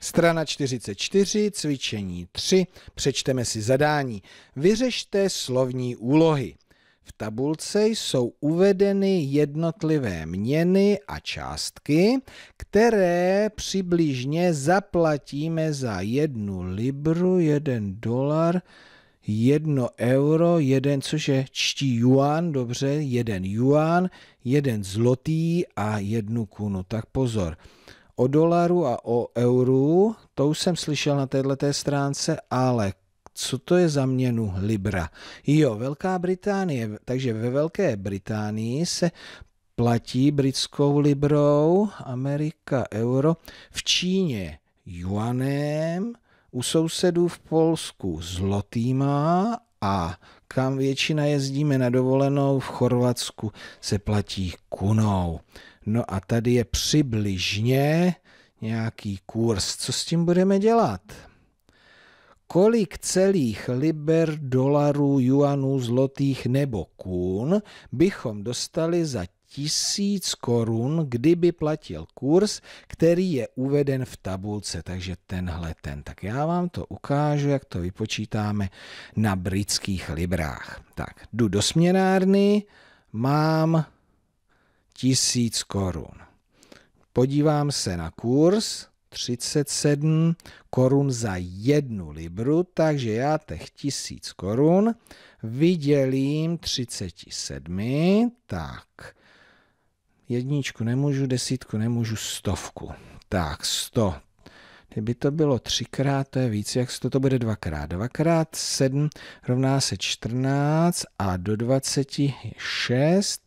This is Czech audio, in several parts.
Strana 44, cvičení 3, přečteme si zadání. Vyřešte slovní úlohy. V tabulce jsou uvedeny jednotlivé měny a částky, které přibližně zaplatíme za jednu libru, jeden dolar, jedno euro, jeden, což je čtí juan, dobře, jeden juan, jeden zlotý a jednu kunu. Tak pozor. O dolaru a o euru, to už jsem slyšel na této stránce, ale co to je za měnu Libra? Jo, Velká Británie, takže ve Velké Británii se platí britskou librou, Amerika euro, v Číně juanem, u sousedů v Polsku zlotýma a kam většina jezdíme na dovolenou v Chorvatsku se platí kunou. No a tady je přibližně nějaký kurz. Co s tím budeme dělat? Kolik celých liber, dolarů, juanů, zlotých nebo kůn bychom dostali za tisíc korun, kdyby platil kurz, který je uveden v tabulce, takže tenhle ten. Tak já vám to ukážu, jak to vypočítáme na britských librách. Tak, jdu do směnárny, mám tisíc korun. Podívám se na kurz 37 korun za jednu libru, takže já těch tisíc korun vydělím 37, tak jedničku nemůžu, desítku nemůžu, stovku. Tak 100 Kdyby to bylo třikrát, to je víc, jak to, to bude dvakrát. Dvakrát 7 rovná se 14 a do 20 je 26,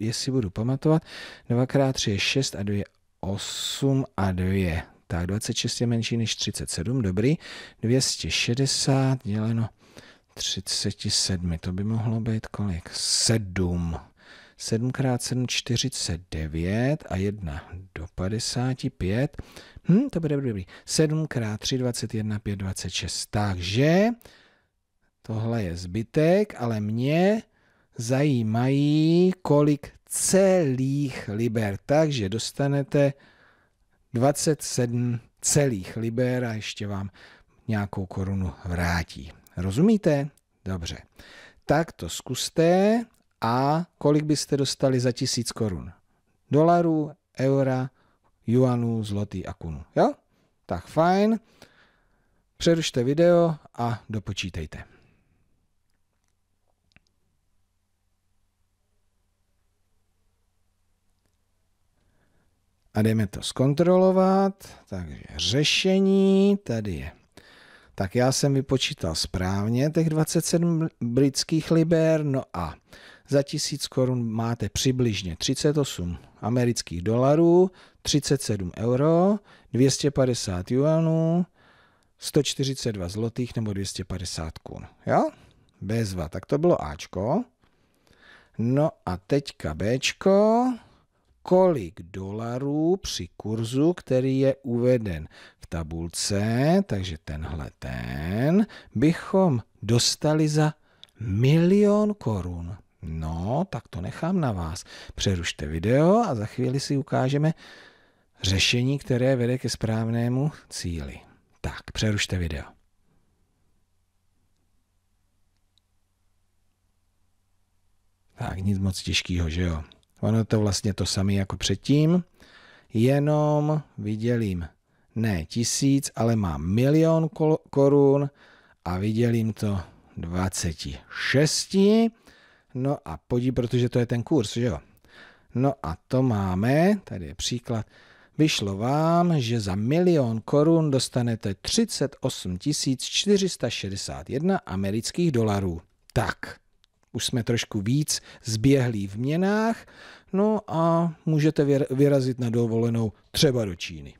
jestli budu pamatovat, dvakrát 3 je 6 a 2 je 8 a 2. Tak 26 je menší než 37, dobrý. 260 děleno 37, to by mohlo být kolik? 7. 7x7 49 a 1 do 55. Hm, to bude dobrý. 7x3 21, 5, 26. Takže tohle je zbytek, ale mě zajímají, kolik celých liber. Takže dostanete 27 celých liber a ještě vám nějakou korunu vrátí. Rozumíte? Dobře. Tak to zkuste. A kolik byste dostali za tisíc korun? Dolarů, eura, juanů, zlotý a kunu. Jo? Tak fajn. Přerušte video a dopočítejte. A jdeme to zkontrolovat. Takže řešení, tady je tak já jsem vypočítal správně těch 27 britských liber, no a za 1000 korun máte přibližně 38 amerických dolarů, 37 euro, 250 juanů, 142 zlotých nebo 250 kun. Jo? Bezva, tak to bylo Ačko. No a teďka Bčko kolik dolarů při kurzu, který je uveden v tabulce, takže tenhle ten, bychom dostali za milion korun. No, tak to nechám na vás. Přerušte video a za chvíli si ukážeme řešení, které vede ke správnému cíli. Tak, přerušte video. Tak, nic moc těžkého, že jo? Ono je to vlastně to samé jako předtím, jenom vydělím ne tisíc, ale mám milion korun a vydělím to 26. No a podí, protože to je ten kurz, že jo? No a to máme, tady je příklad. Vyšlo vám, že za milion korun dostanete 38 461 amerických dolarů. Tak, už jsme trošku víc zběhlí v měnách, no a můžete vyrazit na dovolenou třeba do Číny.